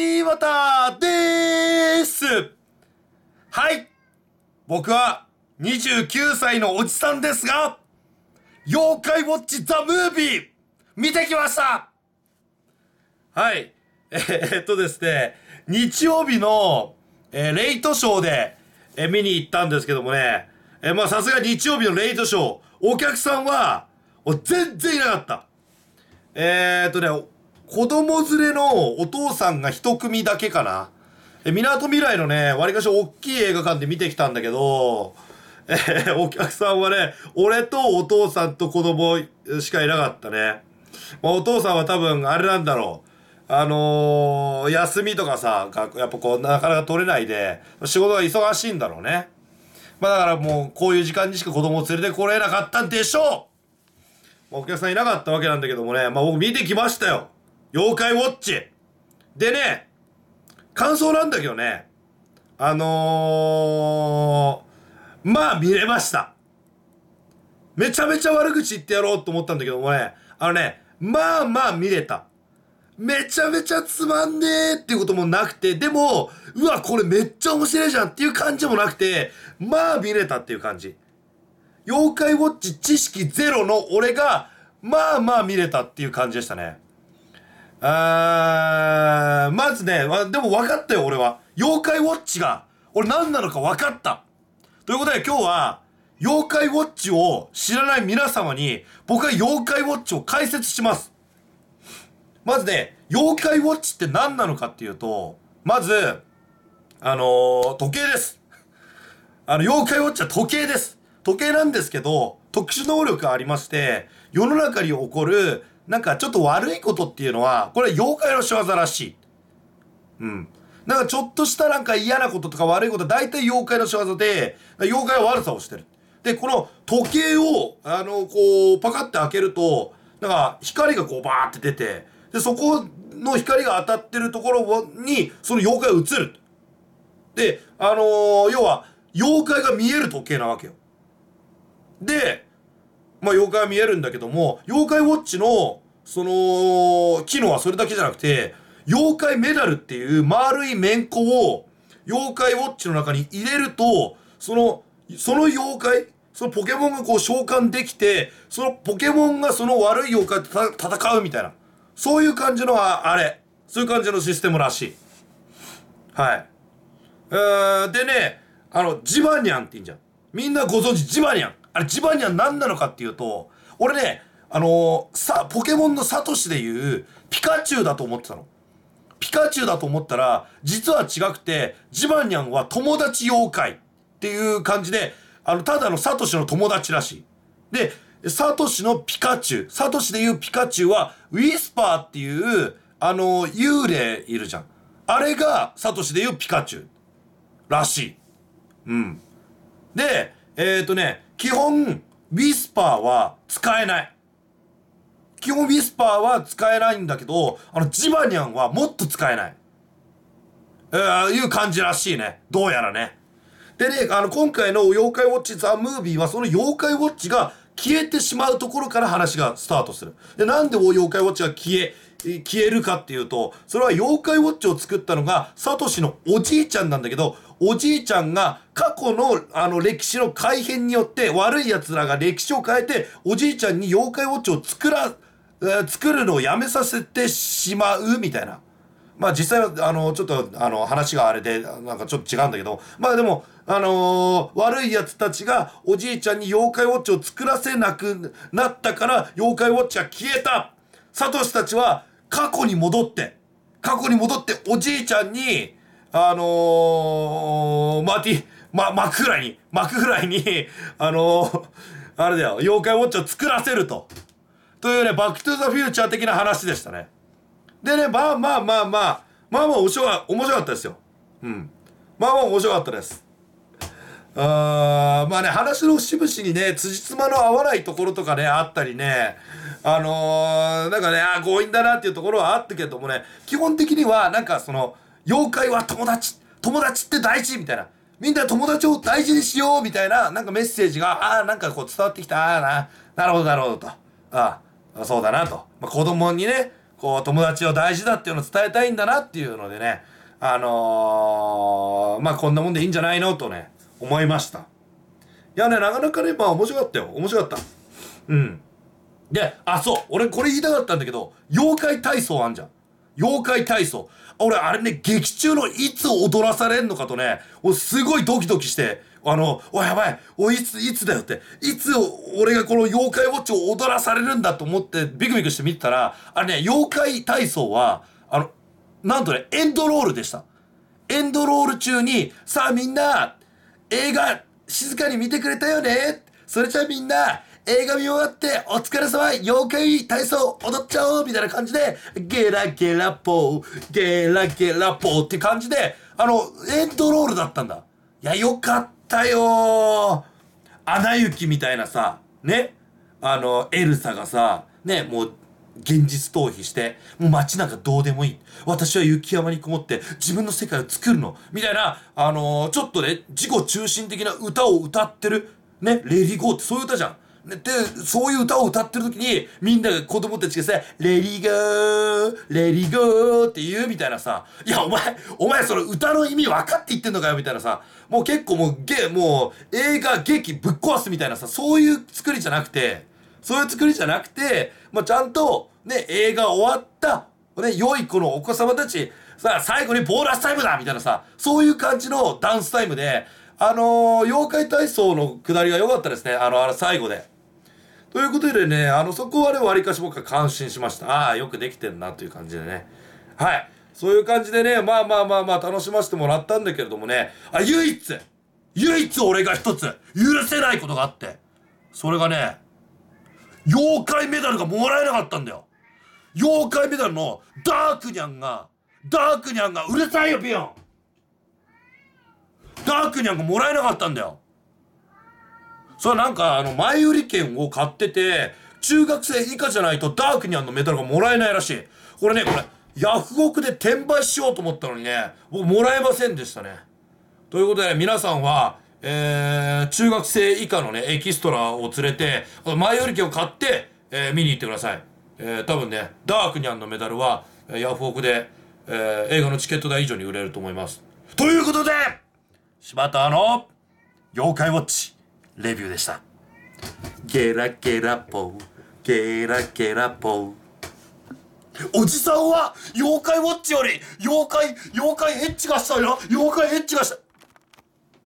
柴田ですはい僕は29歳のおじさんですが、妖怪ウォッチザムービー見てきましたはい。えー、っとですね、日曜日の、えー、レイトショーで、えー、見に行ったんですけどもね、えまあさすが日曜日のレイトショー、お客さんは、全然いなかった。えっとね、子供連れのお父さんが一組だけかな。え、港未来のね、わりかし大きい映画館で見てきたんだけど、えー、お客さんはね、俺とお父さんと子供しかいなかったね。まあ、お父さんは多分、あれなんだろう。あのー、休みとかさ、やっぱこう、なかなか取れないで、仕事が忙しいんだろうね。まあだからもう、こういう時間にしか子供を連れてこれなかったんでしょう、まお客さんいなかったわけなんだけどもね、まあ僕見てきましたよ。妖怪ウォッチでね、感想なんだけどね、あのー、まあ見れました。めちゃめちゃ悪口言ってやろうと思ったんだけどもね、あのね、まあまあ見れた。めちゃめちゃつまんねえっていうこともなくて、でも、うわ、これめっちゃ面白いじゃんっていう感じもなくて、まあ見れたっていう感じ。妖怪ウォッチ知識ゼロの俺が、まあまあ見れたっていう感じでしたね。あーまずねでも分かったよ俺は妖怪ウォッチが俺何なのか分かったということで今日は妖怪ウォッチを知らない皆様に僕は妖怪ウォッチを解説しますまずね妖怪ウォッチって何なのかっていうとまずあのー、時計ですあの妖怪ウォッチは時計です時計なんですけど特殊能力がありまして、世の中に起こる、なんかちょっと悪いことっていうのは、これは妖怪の仕業らしい。うん。なんかちょっとしたなんか嫌なこととか悪いことは大体妖怪の仕業で、妖怪は悪さをしてる。で、この時計を、あの、こう、パカって開けると、なんか光がこうバーって出て、で、そこの光が当たってるところに、その妖怪が映る。で、あのー、要は、妖怪が見える時計なわけよ。で、まあ、妖怪は見えるんだけども妖怪ウォッチのその機能はそれだけじゃなくて妖怪メダルっていう丸い面子を妖怪ウォッチの中に入れるとそのその妖怪そのポケモンがこう召喚できてそのポケモンがその悪い妖怪と戦うみたいなそういう感じのあれそういう感じのシステムらしいはいでねあのジバニャンって言うんじゃんみんなご存知ジバニャンあれジバニャン何なのかっていうと俺ねあのー、さポケモンのサトシでいうピカチュウだと思ってたの。ピカチュウだと思ったら実は違くてジバニャンは友達妖怪っていう感じであのただのサトシの友達らしい。でサトシのピカチュウサトシでいうピカチュウはウィスパーっていうあの幽霊いるじゃんあれがサトシでいうピカチュウらしい。うん、でえっ、ー、とね基本、ウィスパーは使えない。基本ウィスパーは使えないんだけど、あの、ジバニャンはもっと使えない。えー、いう感じらしいね。どうやらね。でね、あの、今回の妖怪ウォッチザ・ムービーは、その妖怪ウォッチが消えてしまうところから話がスタートする。で、なんで妖怪ウォッチが消え、消えるかっていうと、それは妖怪ウォッチを作ったのが、サトシのおじいちゃんなんだけど、おじいちゃんが過去のあの歴史の改変によって悪い奴らが歴史を変えておじいちゃんに妖怪ウォッチを作ら、えー、作るのをやめさせてしまうみたいな。まあ実際は、あの、ちょっと、あの、話があれで、なんかちょっと違うんだけど、まあでも、あのー、悪い奴たちがおじいちゃんに妖怪ウォッチを作らせなくなったから、妖怪ウォッチは消えたサトシたちは過去に戻って、過去に戻っておじいちゃんに、あのー、マーティ、ま、マクフライに、マクフライに、あのー、あれだよ、妖怪ウォッチを作らせると。というね、バックトゥザフューチャー的な話でしたね。でね、まあまあまあまあ、まあまあ面白かったですよ。うん。まあまあ面白かったです。あまあね、話の節々にね、辻褄の合わないところとかね、あったりね、あのー、なんかね、あ強引だなっていうところはあったけどもね、基本的には、なんかその、妖怪は友達友達って大事みたいな。みんな友達を大事にしようみたいな、なんかメッセージが、ああ、なんかこう伝わってきた、ああな、なるほど、なるほどと。ああ、そうだなと。まあ、子供にね、こう友達を大事だっていうのを伝えたいんだなっていうのでね、あのー、まあこんなもんでいいんじゃないのとね、思いました。いやね、なかなかね、まあ面白かったよ。面白かった。うん。で、あ、そう、俺これ言いたかったんだけど、妖怪体操あんじゃん。妖怪体操。俺、あれね、劇中のいつ踊らされんのかとね、すごいドキドキして、あの、おやばい、おいつ、いつだよって、いつ俺がこの妖怪ウォッチを踊らされるんだと思ってビクビクして見てたら、あれね、妖怪体操は、あの、なんとね、エンドロールでした。エンドロール中に、さあみんな、映画、静かに見てくれたよねそれじゃあみんな、映画見終わってお疲れ様妖怪体操踊っちゃおうみたいな感じでゲラゲラポーゲラゲラポーって感じであのエンドロールだったんだいやよかったよアナ雪みたいなさねあのエルサがさねもう現実逃避してもう街なんかどうでもいい私は雪山にこもって自分の世界を作るのみたいなあのー、ちょっとね自己中心的な歌を歌ってるねレディー・ゴーってそういう歌じゃんで、そういう歌を歌ってる時に、みんなが子供たちがさ、レリゴー、レリゴーって言うみたいなさ、いや、お前、お前その歌の意味分かって言ってんのかよみたいなさ、もう結構もう、ゲ、もう映画、劇ぶっ壊すみたいなさ、そういう作りじゃなくて、そういう作りじゃなくて、まあ、ちゃんと、ね、映画終わった、ね、良い子のお子様たち、さ最後にボーラスタイムだみたいなさ、そういう感じのダンスタイムで、あのー、妖怪体操の下りが良かったですね。あの、あの最後で。ということでね、あの、そこはね、割かし僕は感心しました。ああ、よくできてんなという感じでね。はい。そういう感じでね、まあまあまあまあ、楽しませてもらったんだけれどもね、あ、唯一唯一俺が一つ許せないことがあって、それがね、妖怪メダルがもらえなかったんだよ。妖怪メダルのダークニャンが、ダークニャンがうるさいよ、ピヨンダークニャンがもらえなかったんだよ。それなんか、あの、前売り券を買ってて、中学生以下じゃないとダークニャンのメダルがもらえないらしい。これね、これ、ヤフオクで転売しようと思ったのにね、僕もらえませんでしたね。ということで、ね、皆さんは、えー、中学生以下のね、エキストラを連れて、この前売り券を買って、えー、見に行ってください。えー、多分ね、ダークニャンのメダルは、ヤフオクで、えー、映画のチケット代以上に売れると思います。ということで柴田の妖怪ウォッチレビューでしたゲラゲラポーゲラゲラポーおじさんは妖怪ウォッチより妖怪妖怪ヘッチがしたよ妖怪ヘッチがした